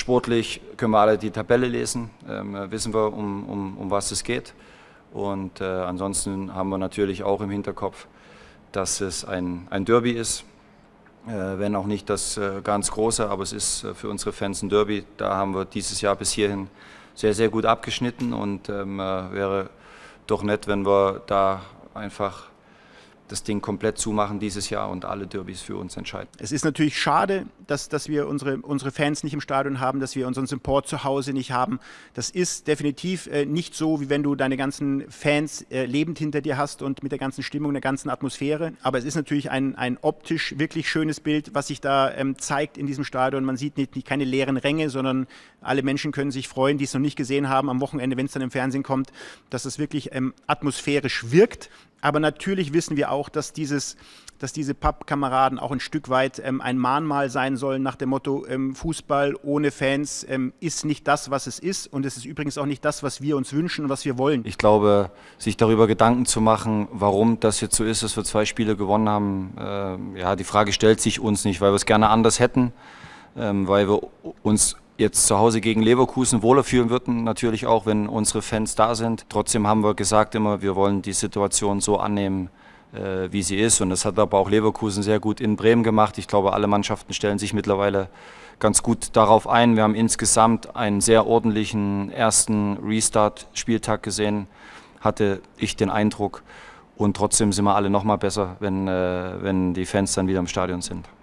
Sportlich können wir alle die Tabelle lesen, ähm, äh, wissen wir, um, um, um was es geht. Und äh, ansonsten haben wir natürlich auch im Hinterkopf, dass es ein, ein Derby ist. Äh, wenn auch nicht das äh, ganz große, aber es ist äh, für unsere Fans ein Derby. Da haben wir dieses Jahr bis hierhin sehr, sehr gut abgeschnitten und ähm, äh, wäre doch nett, wenn wir da einfach das Ding komplett zumachen dieses Jahr und alle Derbys für uns entscheiden. Es ist natürlich schade, dass, dass wir unsere, unsere Fans nicht im Stadion haben, dass wir unseren Support zu Hause nicht haben. Das ist definitiv äh, nicht so, wie wenn du deine ganzen Fans äh, lebend hinter dir hast und mit der ganzen Stimmung, der ganzen Atmosphäre. Aber es ist natürlich ein, ein optisch wirklich schönes Bild, was sich da ähm, zeigt in diesem Stadion. Man sieht nicht, nicht, keine leeren Ränge, sondern alle Menschen können sich freuen, die es noch nicht gesehen haben am Wochenende, wenn es dann im Fernsehen kommt, dass es wirklich ähm, atmosphärisch wirkt. Aber natürlich wissen wir auch, dass, dieses, dass diese Pappkameraden auch ein Stück weit ähm, ein Mahnmal sein sollen nach dem Motto, ähm, Fußball ohne Fans ähm, ist nicht das, was es ist. Und es ist übrigens auch nicht das, was wir uns wünschen und was wir wollen. Ich glaube, sich darüber Gedanken zu machen, warum das jetzt so ist, dass wir zwei Spiele gewonnen haben, äh, ja, die Frage stellt sich uns nicht, weil wir es gerne anders hätten, ähm, weil wir uns jetzt zu Hause gegen Leverkusen wohler fühlen würden, natürlich auch, wenn unsere Fans da sind. Trotzdem haben wir gesagt immer, wir wollen die Situation so annehmen, äh, wie sie ist. Und das hat aber auch Leverkusen sehr gut in Bremen gemacht. Ich glaube, alle Mannschaften stellen sich mittlerweile ganz gut darauf ein. Wir haben insgesamt einen sehr ordentlichen ersten Restart-Spieltag gesehen, hatte ich den Eindruck. Und trotzdem sind wir alle noch mal besser, wenn, äh, wenn die Fans dann wieder im Stadion sind.